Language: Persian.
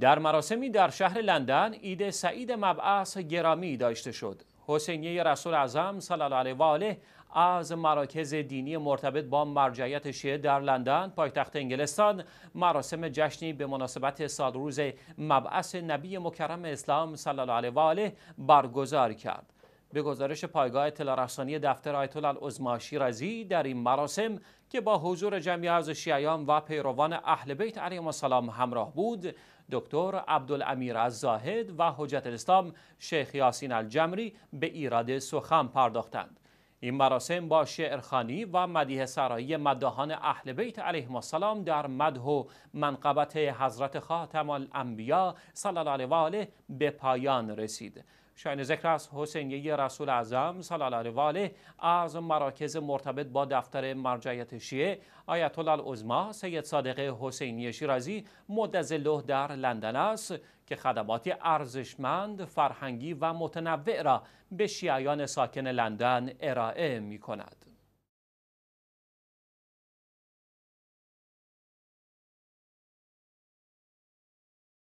در مراسمی در شهر لندن ایده سعید مبعث گرامی داشته شد حسینیه رسول اعظم صلی الله علیه و آله از مراکز دینی مرتبط با مرجعیت شیعه در لندن پایتخت انگلستان مراسم جشنی به مناسبت سالروز مبعث نبی مکرم اسلام صلی الله علیه و آله برگزار کرد به گزارش پایگاه اطلاع رسانی دفتر آیت الله شیرازی در این مراسم که با حضور جمعی از شیعیان و پیروان اهل بیت علیهم السلام همراه بود دکتر عبدالامیر از زاهد و حجت الاسلام شیخ یاسین الجمری به ایراد سخن پرداختند این مراسم با شعرخانی و مدیه سرایی مداحان اهل بیت علیهم السلام در مده و منقبت حضرت خاتم الانبیا صلی الله علیه و آله به پایان رسید شاین ذکر است حسینیه رسول اعظم صلی الله علیه و از مراکز مرتبط با دفتر مرجعیت شیعه آیت الله العظما سید صادق حسینی شیرازی له در لندن است که خدمات ارزشمند فرهنگی و متنوع را به شیعیان ساکن لندن ارائه می کند.